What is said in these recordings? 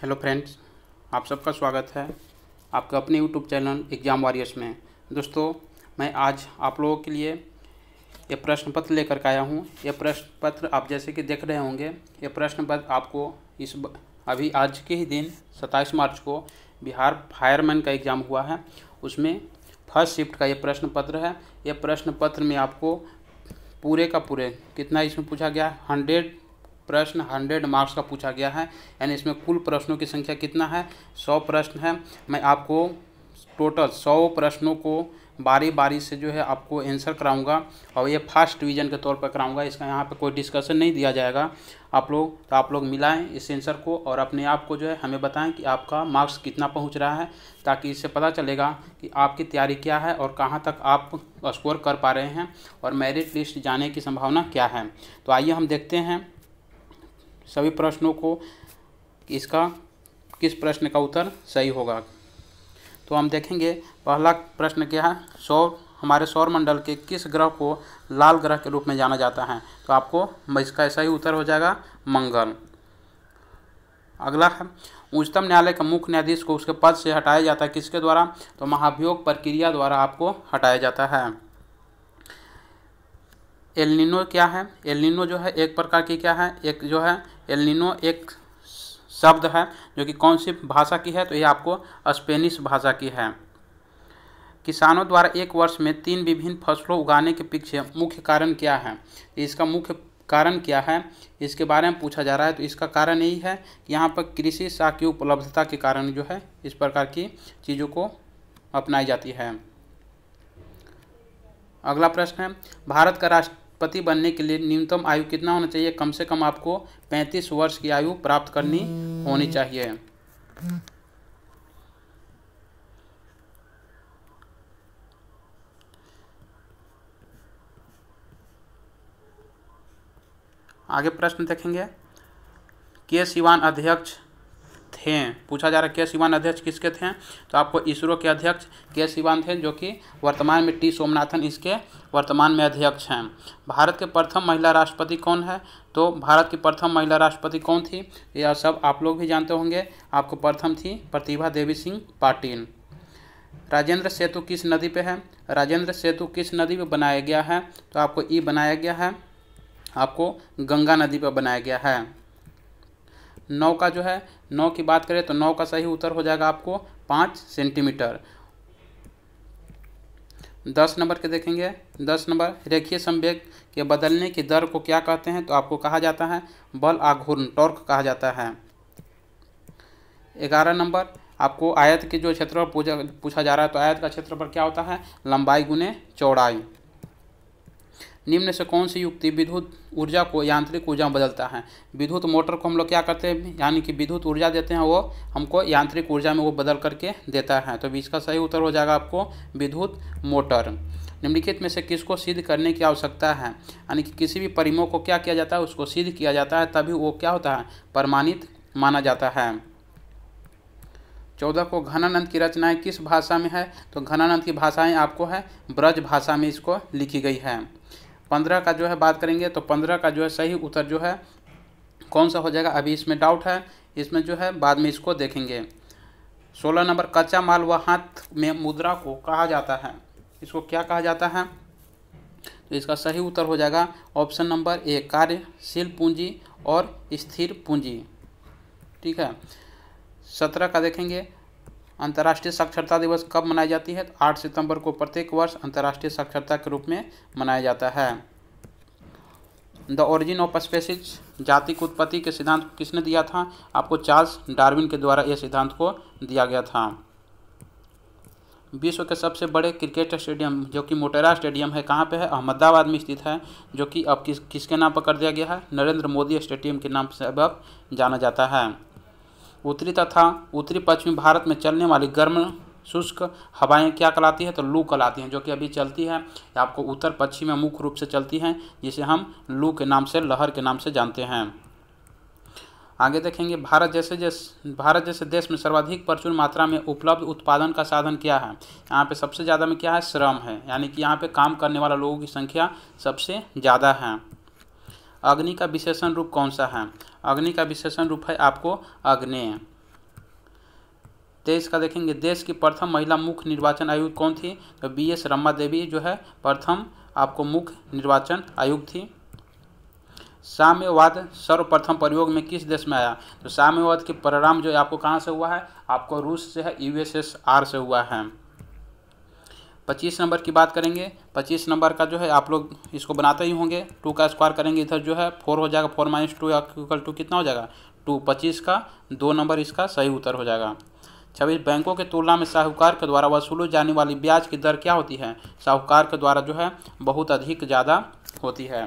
hello friends आप सबका स्वागत है आपका अपने यूट्यूब चैनल एग्जाम वॉरियर्स में दोस्तों मैं आज आप लोगों के लिए ये प्रश्न पत्र लेकर आया हूँ ये प्रश्न पत्र आप जैसे कि देख रहे होंगे ये प्रश्न पत्र आपको इस अभी आज के ही दिन 27 मार्च को बिहार फायरमैन का एग्ज़ाम हुआ है उसमें फर्स्ट शिफ्ट का ये प्रश्न पत्र है ये प्रश्न पत्र में आपको पूरे का पूरे कितना इसमें पूछा गया हंड्रेड प्रश्न हंड्रेड मार्क्स का पूछा गया है यानी इसमें कुल प्रश्नों की संख्या कितना है सौ प्रश्न है मैं आपको टोटल सौ प्रश्नों को बारी बारी से जो है आपको आंसर कराऊंगा और ये फर्स्ट डिवीजन के तौर पर कराऊंगा इसका यहाँ पे कोई डिस्कशन नहीं दिया जाएगा आप लोग तो आप लोग मिलाएं इस आंसर को और अपने आप को जो है हमें बताएं कि आपका मार्क्स कितना पहुँच रहा है ताकि इससे पता चलेगा कि आपकी तैयारी क्या है और कहाँ तक आप स्कोर कर पा रहे हैं और मेरिट लिस्ट जाने की संभावना क्या है तो आइए हम देखते हैं सभी प्रश्नों को इसका किस प्रश्न का उत्तर सही होगा तो हम देखेंगे पहला प्रश्न क्या है सौर हमारे सौर मंडल के किस ग्रह को लाल ग्रह के रूप में जाना जाता है तो आपको इसका सही उत्तर हो जाएगा मंगल अगला है उच्चतम न्यायालय का मुख्य न्यायाधीश को उसके पद से हटाया जाता है किसके द्वारा तो महाभियोग प्रक्रिया द्वारा आपको हटाया जाता है एलिनो क्या है एलिनो जो है एक प्रकार की क्या है एक जो है एलिनो एक शब्द है जो कि कौन सी भाषा की है तो ये आपको स्पेनिश भाषा की है किसानों द्वारा एक वर्ष में तीन विभिन्न फसलों उगाने के पीछे मुख्य कारण क्या है तो इसका मुख्य कारण क्या है इसके बारे में पूछा जा रहा है तो इसका कारण यही है कि यहाँ पर कृषि सा की उपलब्धता के कारण जो है इस प्रकार की चीज़ों को अपनाई जाती है अगला प्रश्न है भारत का राष्ट्र पति बनने के लिए न्यूनतम आयु कितना होना चाहिए कम से कम आपको पैंतीस वर्ष की आयु प्राप्त करनी होनी चाहिए आगे प्रश्न देखेंगे के सिवान अध्यक्ष थे पूछा जा रहा है के सिवान अध्यक्ष किसके थे तो आपको इसरो के अध्यक्ष के सिवान थे जो कि वर्तमान में टी सोमनाथन इसके वर्तमान में अध्यक्ष हैं भारत के प्रथम महिला राष्ट्रपति कौन है तो भारत की प्रथम महिला राष्ट्रपति कौन थी यह सब आप लोग भी जानते होंगे आपको प्रथम थी प्रतिभा देवी सिंह पाटिल राजेंद्र सेतु किस नदी पे है राजेंद्र सेतु किस नदी पे बनाया गया है तो आपको ई बनाया गया है आपको गंगा नदी पर बनाया गया है नौ का जो है नौ की बात करें तो नौ का सही उत्तर हो जाएगा आपको पाँच सेंटीमीटर दस नंबर के देखेंगे दस नंबर रेखीय संवेग के बदलने की दर को क्या कहते हैं तो आपको कहा जाता है बल आघूर्ण टॉर्क कहा जाता है ग्यारह नंबर आपको आयत के जो क्षेत्र पूछा पूछा जा रहा है तो आयत का पर क्या होता है लंबाई गुने चौड़ाई निम्न से कौन सी युक्ति विद्युत ऊर्जा को यांत्रिक ऊर्जा में बदलता है विद्युत मोटर को हम लोग क्या करते हैं यानी कि विद्युत ऊर्जा देते हैं वो हमको यांत्रिक ऊर्जा में वो बदल करके देता है तो इसका सही उत्तर हो जाएगा आपको विद्युत मोटर निम्नलिखित में से किसको सिद्ध करने की आवश्यकता है यानी कि किसी भी परिमो को क्या किया जाता है उसको सिद्ध किया जाता है तभी वो क्या होता है प्रमाणित माना जाता है चौदह को घनानंद की रचनाएं किस भाषा में है तो घनानंद की भाषाएं आपको है ब्रज भाषा में इसको लिखी गई है पंद्रह का जो है बात करेंगे तो पंद्रह का जो है सही उत्तर जो है कौन सा हो जाएगा अभी इसमें डाउट है इसमें जो है बाद में इसको देखेंगे सोलह नंबर कच्चा माल व हाथ में मुद्रा को कहा जाता है इसको क्या कहा जाता है तो इसका सही उत्तर हो जाएगा ऑप्शन नंबर ए कार्यशील पूंजी और स्थिर पूंजी ठीक है सत्रह का देखेंगे अंतर्राष्ट्रीय साक्षरता दिवस कब मनाई जाती है तो आठ सितंबर को प्रत्येक वर्ष अंतर्राष्ट्रीय साक्षरता के रूप में मनाया जाता है द ओरिजिन ऑफ स्पेसिस जाति की उत्पत्ति के सिद्धांत किसने दिया था आपको चार्ल्स डार्विन के द्वारा यह सिद्धांत को दिया गया था विश्व के सबसे बड़े क्रिकेट स्टेडियम जो कि मोटेरा स्टेडियम है कहाँ पे है अहमदाबाद में स्थित है जो कि अब किस किसके नाम पर कर दिया गया है नरेंद्र मोदी स्टेडियम के नाम से अब अब जाना जाता है उत्तरी तथा उत्तरी पश्चिमी भारत में चलने वाली गर्म शुष्क हवाएं क्या कहलाती हैं तो लू कहलाती हैं जो कि अभी चलती है आपको उत्तर पश्चिम में मुख्य रूप से चलती हैं जिसे हम लू के नाम से लहर के नाम से जानते हैं आगे देखेंगे भारत जैसे जैसे भारत जैसे देश में सर्वाधिक प्रचुर मात्रा में उपलब्ध उत्पादन का साधन क्या है यहाँ पे सबसे ज़्यादा में क्या है श्रम है यानी कि यहाँ पे काम करने वाला लोगों की संख्या सबसे ज़्यादा है अग्नि का विशेषण रूप कौन सा है अग्नि का विशेषण रूप है आपको अग्नि तेईस का देखेंगे देश की प्रथम महिला मुख्य निर्वाचन आयुक्त कौन थी तो बी एस रम्मा देवी जो है प्रथम आपको मुख्य निर्वाचन आयुक्त थी साम्यवाद सर्वप्रथम प्रयोग में किस देश में आया तो साम्यवाद के परिणाम जो है आपको कहाँ से हुआ है आपको रूस से है यूएसएसआर से हुआ है पच्चीस नंबर की बात करेंगे पच्चीस नंबर का जो है आप लोग इसको बनाते ही होंगे टू का स्क्वायर करेंगे इधर जो है फोर हो जाएगा four minus two equal to कितना हो जाएगा टू पच्चीस का दो नंबर इसका सही उत्तर हो जाएगा छब्बीस बैंकों की तुलना में साहूकार के द्वारा वसूली जाने वाली ब्याज की दर क्या होती है साहूकार के द्वारा जो है बहुत अधिक ज़्यादा होती है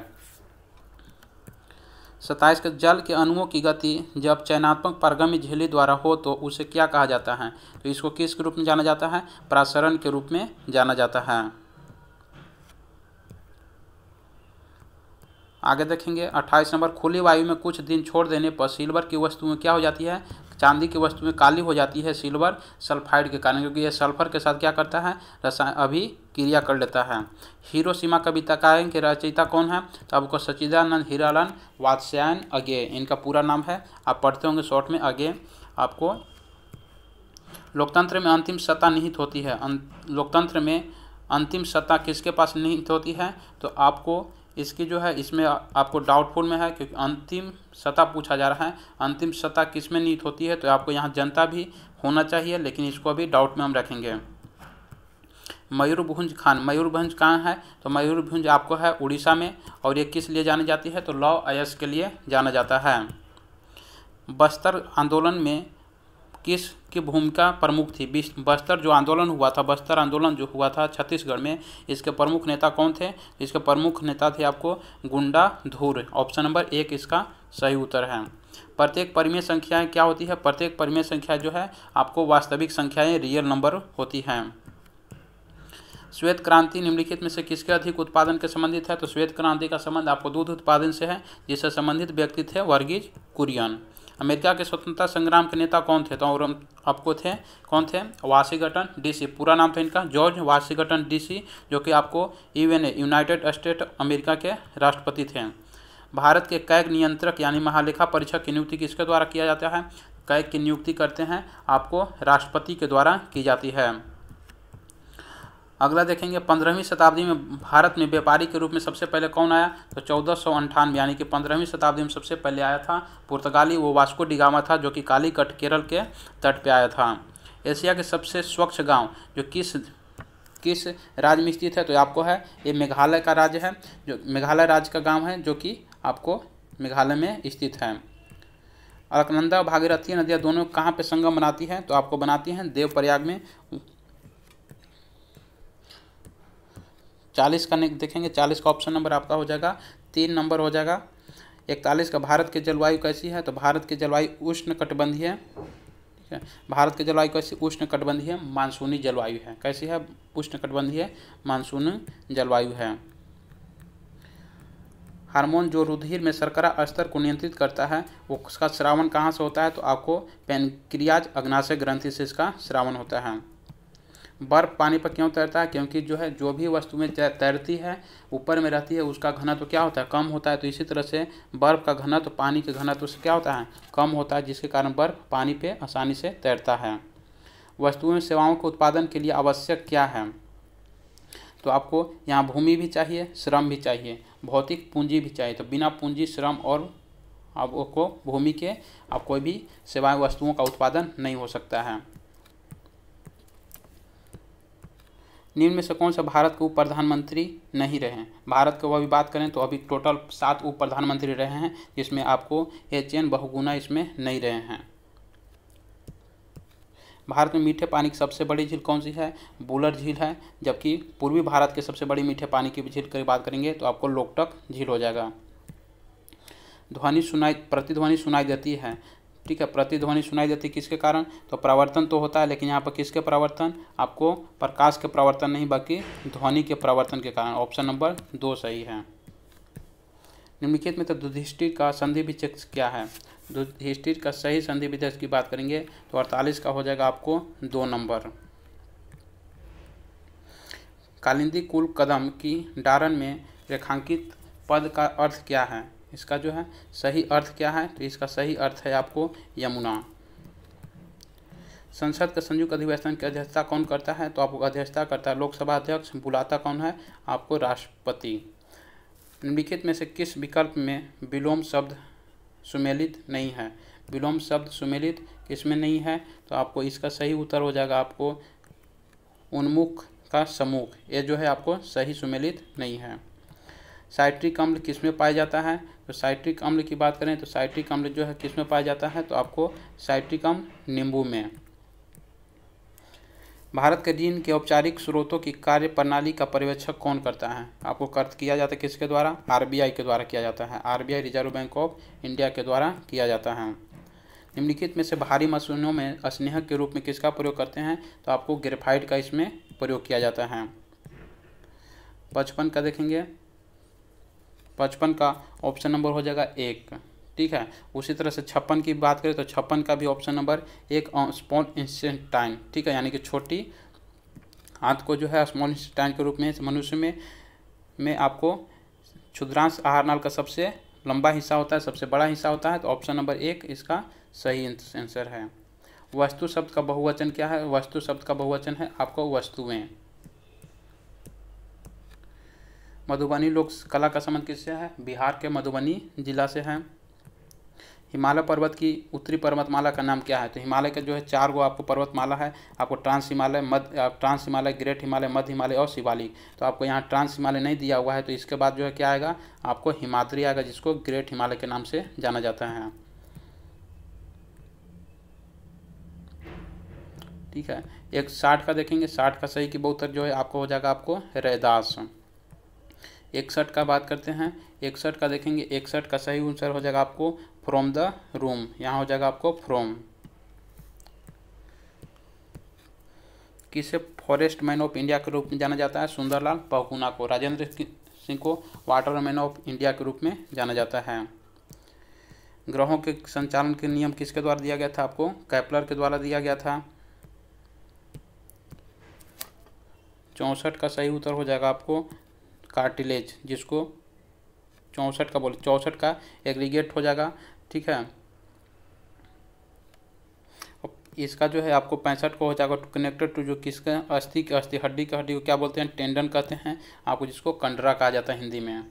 सत्ताईस जल के अणुओं की गति जब चयनात्मक पारगम्य झिल्ली द्वारा हो तो उसे क्या कहा जाता है तो इसको किस के रूप में जाना जाता है प्रासरण के रूप में जाना जाता है आगे देखेंगे 28 नंबर खुली वायु में कुछ दिन छोड़ देने पर सिल्वर की वस्तु में क्या हो जाती है चांदी की वस्तु में काली हो जाती है सिल्वर सल्फाइड के कारण क्योंकि यह सल्फर के साथ क्या करता है रसायन अभी क्रिया कर लेता है सीमा कविता कायन कि रचयिता कौन है तो आपको सचिदानंद हीरालन वात्स्यायन अगे इनका पूरा नाम है आप पढ़ते होंगे शॉर्ट में अगे आपको लोकतंत्र में अंतिम सत्ता निहित होती है अं, लोकतंत्र में अंतिम सत्ता किसके पास निहित होती है तो आपको इसकी जो है इसमें आपको डाउटफुल में है क्योंकि अंतिम सत्ता पूछा जा रहा है अंतिम सत्ता किस में निहित होती है तो आपको यहाँ जनता भी होना चाहिए लेकिन इसको अभी डाउट में हम रखेंगे मयूरभुंज खान मयूरभंज कहाँ है तो मयूरभुंज आपको है उड़ीसा में और ये किस लिए जानी जाती है तो लॉ अयस के लिए जाना जाता है बस्तर आंदोलन में किस की भूमिका प्रमुख थी बस्तर जो आंदोलन हुआ था बस्तर आंदोलन जो हुआ था छत्तीसगढ़ में इसके प्रमुख नेता कौन थे इसके प्रमुख नेता थे आपको गुंडा धूर ऑप्शन नंबर एक इसका सही उत्तर है प्रत्येक परिमेय संख्याएं क्या होती है प्रत्येक परिमेय संख्या जो है आपको वास्तविक संख्याएं रियल नंबर होती हैं श्वेत क्रांति निम्नलिखित में से किसके अधिक उत्पादन के संबंधित है तो श्वेत क्रांति का संबंध आपको दूध उत्पादन से है जिससे संबंधित व्यक्ति थे वर्गीज कुरियन अमेरिका के स्वतंत्रता संग्राम के नेता कौन थे तो और आपको थे कौन थे वाशिंगटन डीसी पूरा नाम था इनका जॉर्ज वाशिंगटन डीसी जो कि आपको इवन यूनाइटेड स्टेट अमेरिका के राष्ट्रपति थे भारत के कैग नियंत्रक यानी महालेखा परीक्षक की नियुक्ति किसके द्वारा किया जाता है कैग की नियुक्ति करते हैं आपको राष्ट्रपति के द्वारा की जाती है अगला देखेंगे पंद्रहवीं शताब्दी में भारत में व्यापारी के रूप में सबसे पहले कौन आया तो चौदह सौ अंठानवे यानी कि पंद्रहवीं शताब्दी में सबसे पहले आया था पुर्तगाली वो वास्को डिगामा था जो कि कालीकट केरल के तट पर आया था एशिया के सबसे स्वच्छ गाँव जो किस किस राज्य में स्थित है तो आपको है ये मेघालय का राज्य है जो मेघालय राज्य का गाँव है जो कि आपको मेघालय में स्थित है अलकनंदा और भागीरथी नदियाँ दोनों कहाँ पे संगम बनाती हैं तो आपको बनाती हैं देवप्रयाग में चालीस का देखेंगे चालीस का ऑप्शन नंबर आपका हो जाएगा तीन नंबर हो जाएगा इकतालीस का भारत की जलवायु कैसी है तो भारत की जलवायु उष्ण कटबंधीय ठीक है भारत की जलवायु कैसी उष्ण कटबंधीय मानसूनी जलवायु है कैसी है उष्ण कटबंधीय मानसून जलवायु है हार्मोन जो रुधिर में सरकरा स्तर को नियंत्रित करता है वो उसका श्रावण कहाँ से होता है तो आपको पेनक्रियाज अग्नाशय ग्रंथि से इसका श्रावण होता है बर्फ़ पानी पर क्यों तैरता है क्योंकि जो है जो भी वस्तु में तैरती है ऊपर में रहती है उसका घनत्व तो क्या होता है कम होता है तो इसी तरह से बर्फ़ का घनत्व तो पानी के घनत्व तो से क्या होता है कम होता है जिसके कारण बर्फ़ पानी पे आसानी से तैरता है वस्तुओं में सेवाओं के उत्पादन के लिए आवश्यक क्या है तो आपको यहाँ भूमि भी चाहिए श्रम भी चाहिए भौतिक पूंजी भी चाहिए तो बिना पूंजी श्रम और आपको भूमि के आप कोई भी सेवाएं वस्तुओं का उत्पादन नहीं हो सकता है निम्न में से कौन सा भारत के उप प्रधानमंत्री नहीं रहे हैं भारत का अभी बात करें तो अभी टोटल सात उप प्रधानमंत्री रहे हैं जिसमें आपको एच एन बहुगुना इसमें नहीं रहे हैं भारत में मीठे पानी की सबसे बड़ी झील कौन सी है बुलर झील है जबकि पूर्वी भारत के सबसे बड़ी मीठे पानी की झील की बात करेंगे तो आपको लोकटक झील हो जाएगा ध्वनि सुनाई प्रतिध्वनि सुनाई देती है ठीक है प्रतिध्वनि सुनाई देती किसके कारण तो प्रवर्तन तो होता है लेकिन यहाँ पर किसके प्रवर्तन आपको प्रकाश के प्रवर्तन नहीं बल्कि ध्वनि के प्रवर्तन के कारण ऑप्शन नंबर दो सही है निम्नलिखित में तो युधिष्ठिर का संधि विचक्ष क्या है दुधिष्टि का सही संधि विचक्ष की बात करेंगे तो अड़तालीस का हो जाएगा आपको दो नंबर कालिंदी कुल कदम की डारन में रेखांकित पद का अर्थ क्या है इसका जो है सही अर्थ क्या है तो इसका सही अर्थ है आपको यमुना संसद का संयुक्त अधिवेशन की अध्यक्षता कौन करता है तो आपको अध्यक्षता करता है लोकसभा अध्यक्ष बुलाता कौन है आपको राष्ट्रपति निम्नलिखित में से किस विकल्प में विलोम शब्द सुमेलित नहीं है विलोम शब्द सुमेलित किसमें नहीं है तो आपको इसका सही उत्तर हो जाएगा आपको उन्मुख का समूह ये जो है आपको सही सुमेलित नहीं है साइट्रिक अम्ल किस में पाया जाता है तो साइट्रिक अम्ल की बात करें तो साइट्रिक अम्ल जो है किस में पाया जाता है तो आपको साइट्रिक अम्ल नींबू में भारत के ऋण के औपचारिक स्रोतों की कार्य प्रणाली का पर्यवेक्षक कौन करता है आपको कर्त किया जाता है किसके द्वारा आरबीआई के द्वारा किया जाता है RBI reserve bank of India के द्वारा किया जाता है निम्नलिखित में से भारी मशीनों में स्नेहक के रूप में किसका प्रयोग करते हैं तो आपको ग्रेफाइड का इसमें प्रयोग किया जाता है पचपन का देखेंगे पचपन का ऑप्शन नंबर हो जाएगा एक ठीक है उसी तरह से छप्पन की बात करें तो छप्पन का भी ऑप्शन नंबर एक स्मॉल इंस्टेंट टाइम ठीक है यानी कि छोटी हाथ को जो है स्मॉल इंस्टेंट टाइम के रूप में मनुष्य में में आपको क्षुद्रांश आहार नाल का सबसे लंबा हिस्सा होता है सबसे बड़ा हिस्सा होता है तो ऑप्शन नंबर एक इसका सही आंसर है वस्तु शब्द का बहुवचन क्या है वस्तु शब्द का बहुवचन है आपको वस्तुएँ मधुबनी लोक कला का संबंध किससे है बिहार के मधुबनी जिला से है हिमालय पर्वत की उत्तरी पर्वतमाला का नाम क्या है तो हिमालय का जो है चार गो आपको पर्वतमाला है आपको ट्रांस हिमालय मध्य ट्रांस हिमालय ग्रेट हिमालय मध्य हिमालय और शिवालिक तो आपको यहाँ ट्रांस हिमालय नहीं दिया हुआ है तो इसके बाद जो है क्या आएगा आपको हिमाद्री आएगा जिसको ग्रेट हिमालय के नाम से जाना जाता है ठीक है एक साठ का देखेंगे साठ का सही की बहुत जो है आपको हो जाएगा आपको रैदास इकसठ का बात करते हैं इकसठ का देखेंगे इकसठ का सही आंसर हो जाएगा आपको फ्रॉम द रूम यहाँ हो जाएगा आपको फ्रॉम किसे फॉरेस्ट मैन ऑफ इंडिया के रूप में जाना जाता है सुंदरलाल पहुना को राजेंद्र सिंह को वाटर मैन ऑफ इंडिया के रूप में जाना जाता है ग्रहों के संचालन के नियम किसके द्वारा दिया गया था आपको कैपलर के द्वारा दिया गया था चौंसठ का सही उत्तर हो जाएगा आपको कार्टिलेज जिसको चौंसठ का बोले चौंसठ का एग्रीगेट हो जाएगा ठीक है इसका जो है आपको पैंसठ को हो जाएगा कनेक्टेड तो टू जो किसके अस्थि की अस्थि हड्डी की हड्डी को क्या बोलते हैं टेंडन कहते हैं आपको जिसको कंडरा कहा जाता है हिंदी में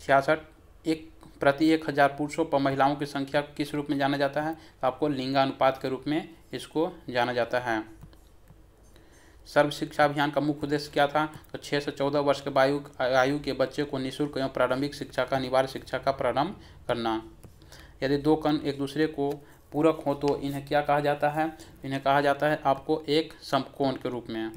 छियासठ एक प्रति एक हज़ार पुरुषों पर महिलाओं की संख्या किस रूप में जाना जाता है तो आपको लिंगानुपात के रूप में इसको जाना जाता है सर्व शिक्षा अभियान का मुख्य उद्देश्य क्या था तो छः से चौदह वर्ष के आयु आयु के बच्चे को निःशुल्क एवं प्रारंभिक शिक्षा का अनिवार्य शिक्षा का प्रारंभ करना यदि दो कण एक दूसरे को पूरक हो तो इन्हें क्या कहा जाता है इन्हें कहा जाता है आपको एक समकोण के रूप में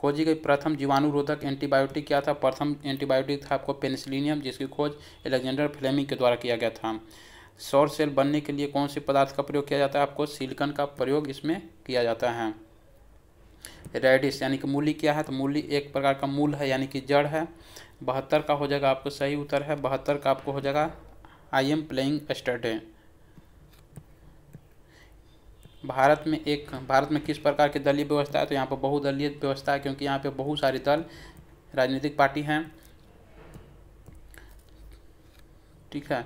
खोजी गई प्रथम जीवाणुरोधक एंटीबायोटिक क्या था प्रथम एंटीबायोटिक था आपको पेनिसिलिनियम जिसकी खोज एलेक्जेंडर फ्लेमिंग के द्वारा किया गया था सौर सेल बनने के लिए कौन से पदार्थ का प्रयोग किया जाता है आपको सिलिकन का प्रयोग इसमें किया जाता है रेडिस यानी कि मूली क्या है तो मूली एक प्रकार का मूल है यानी कि जड़ है बहत्तर का हो जाएगा आपको सही उत्तर है बहत्तर का आपको हो जाएगा I am playing study Bharat में एक भारत में किस प्रकार की दलीय व्यवस्था है तो यहाँ पर बहुदलीय व्यवस्था है क्योंकि यहाँ पे बहुत सारी दल राजनीतिक पार्टी हैं ठीक है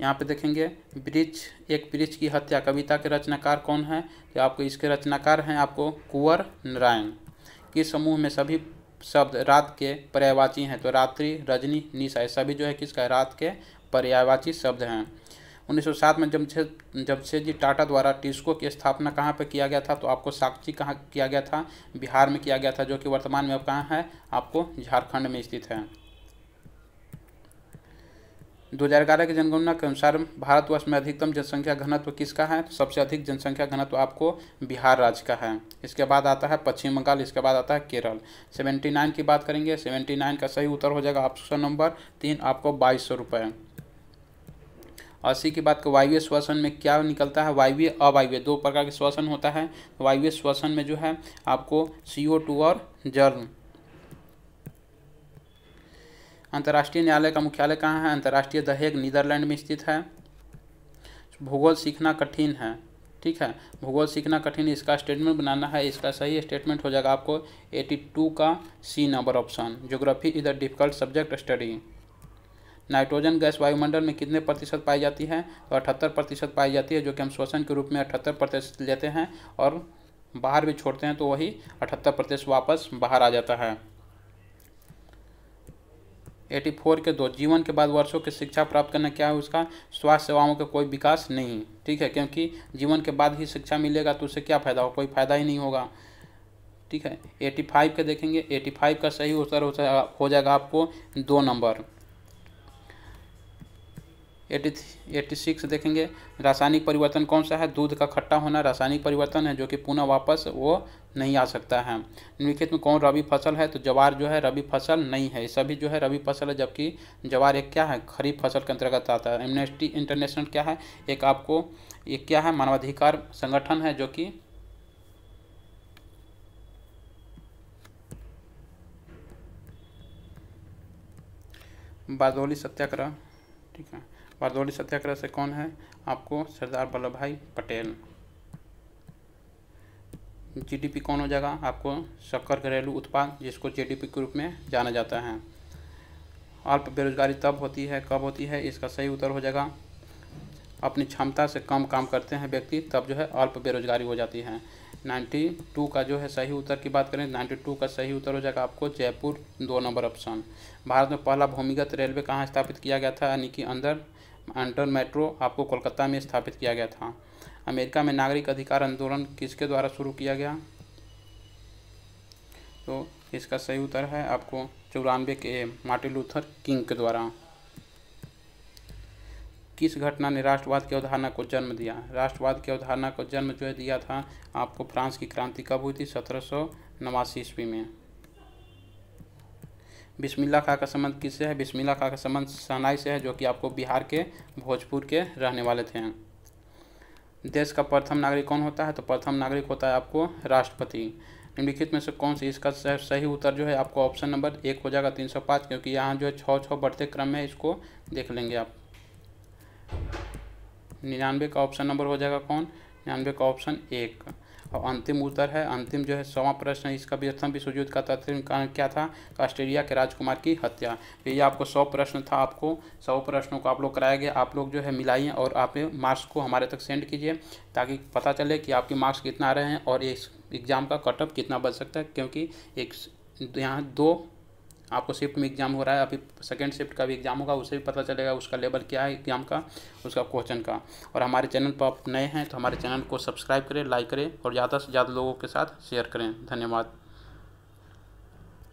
यहाँ पे देखेंगे ब्रिज एक ब्रिज की हत्या कविता के रचनाकार कौन है तो आपको इसके रचनाकार हैं आपको कुंवर नारायण किस समूह में सभी शब्द रात के पर्यायवाची हैं तो रात्रि रजनी निशा सभी जो है किसका रात के पर्यायवाची शब्द हैं 1907 में जमशेद जमशेद जी टाटा द्वारा टिस्को की स्थापना कहाँ पर किया गया था तो आपको साक्षी कहाँ किया गया था बिहार में किया गया था जो कि वर्तमान में अब कहाँ है आपको झारखंड में स्थित है 2011 की जनगणना के अनुसार भारतवर्ष में अधिकतम जनसंख्या घनत्व किसका है तो सबसे अधिक जनसंख्या घनत्व आपको बिहार राज्य का है इसके बाद आता है पश्चिम बंगाल इसके बाद आता है केरल 79 की बात करेंगे 79 का सही उत्तर हो जाएगा ऑप्शन नंबर तीन आपको बाईस सौ रुपये अस्सी की बात कर वायव्य श्वसन में क्या निकलता है वायव्य अवायव्य दो प्रकार के श्वसन होता है वायव्य श्वसन में जो है आपको सी और जर्म अंतर्राष्ट्रीय न्यायालय का मुख्यालय कहाँ है अंतर्राष्ट्रीय दहेग नीदरलैंड में स्थित है भूगोल सीखना कठिन है ठीक है भूगोल सीखना कठिन इसका स्टेटमेंट बनाना है इसका सही स्टेटमेंट हो जाएगा आपको 82 का C number option geography is a difficult subject study nitrogen gas वायुमंडल में कितने प्रतिशत पाई जाती है तो अठहत्तर प्रतिशत पाई जाती है जो कि हम श्वसन के रूप में अठहत्तर प्रतिशत लेते हैं और बाहर भी छोड़ते हैं तो वही अठहत्तर प्रतिशत वापस बाहर आ जाता है एटी फोर के दो जीवन के बाद वर्षों की शिक्षा प्राप्त करना क्या है उसका स्वास्थ्य सेवाओं का कोई विकास नहीं ठीक है क्योंकि जीवन के बाद ही शिक्षा मिलेगा तो उससे क्या फ़ायदा होगा कोई फ़ायदा ही नहीं होगा ठीक है एटी फाइव का देखेंगे एटी फाइव का सही उत्तर हो जाएगा आपको दो नंबर एटी सिक्स देखेंगे रासायनिक परिवर्तन कौन सा है दूध का खट्टा होना रासायनिक परिवर्तन है जो कि पुनः वापस वो नहीं आ सकता है निम्नलिखित में कौन रबी फसल है तो जवार जो है रबी फसल नहीं है सभी जो है रबी फसल है जबकि जवार एक क्या है खरीफ फसल के अंतर्गत आता है एमनेस्टी इंटरनेशनल क्या है एक आपको एक क्या है मानवाधिकार संगठन है जो कि बादौली सत्याग्रह ठीक है बारदौली सत्याग्रह से कौन है आपको सरदार वल्लभ भाई पटेल जीडीपी कौन हो जाएगा आपको शक्कर घरेलू उत्पाद जिसको जीडीपी के रूप में जाना जाता है अल्प बेरोजगारी तब होती है कब होती है इसका सही उत्तर हो जाएगा अपनी क्षमता से कम काम करते हैं व्यक्ति तब जो है अल्प बेरोजगारी हो जाती है 92 का जो है सही उत्तर की बात करें 92 का सही उत्तर हो जाएगा आपको जयपुर दो नंबर ऑप्शन भारत में पहला भूमिगत रेलवे कहाँ स्थापित किया गया था यानी कि अंदर अंटर मेट्रो आपको कोलकाता में स्थापित किया गया था अमेरिका में नागरिक अधिकार आंदोलन किसके द्वारा शुरू किया गया तो इसका सही उत्तर है आपको चौरानवे के मार्टिन लूथर किंग के द्वारा किस घटना ने राष्ट्रवाद की अवधारणा को जन्म दिया राष्ट्रवाद की अवधारणा को जन्म जो है दिया था आपको फ्रांस की क्रांति कब हुई थी सत्रह सौ नवासी ईस्वी में बिस्मिल्ला खां का संबंध किससे है बिस्मिल्ला खां का संबंध सहनाई से है जो कि आपको बिहार के भोजपुर के रहने वाले थे देश का प्रथम नागरिक कौन होता है तो प्रथम नागरिक होता है आपको राष्ट्रपति निम्नलिखित में से कौन सी इसका सही उत्तर जो है आपको ऑप्शन नंबर एक हो जाएगा तीन सौ पाँच क्योंकि यहाँ जो है छः छः बढ़ते क्रम में इसको देख लेंगे आप निन्यानवे का ऑप्शन नंबर हो जाएगा कौन निन्यानवे का ऑप्शन एक और अंतिम उत्तर है अंतिम जो है सवा प्रश्न इसका व्यर्थम युद्ध का तत्व कारण क्या था ऑस्ट्रेलिया के राजकुमार की हत्या तो ये आपको सौ प्रश्न था आपको सौ प्रश्नों को आप लोग कराया गया आप लोग जो है मिलाइए और आप मार्क्स को हमारे तक सेंड कीजिए ताकि पता चले कि आपके मार्क्स कितना आ रहे हैं और इस एग्ज़ाम का कटअप कितना बच सकता है क्योंकि एक यहाँ दो आपको शिफ्ट में एग्जाम हो रहा है अभी सेकेंड शिफ्ट का भी एग्जाम होगा उसे भी पता चलेगा उसका लेवल क्या है एग्जाम का उसका क्वेश्चन का और हमारे चैनल पर आप नए हैं तो हमारे चैनल को सब्सक्राइब करें लाइक करें और ज़्यादा से ज़्यादा लोगों के साथ शेयर करें धन्यवाद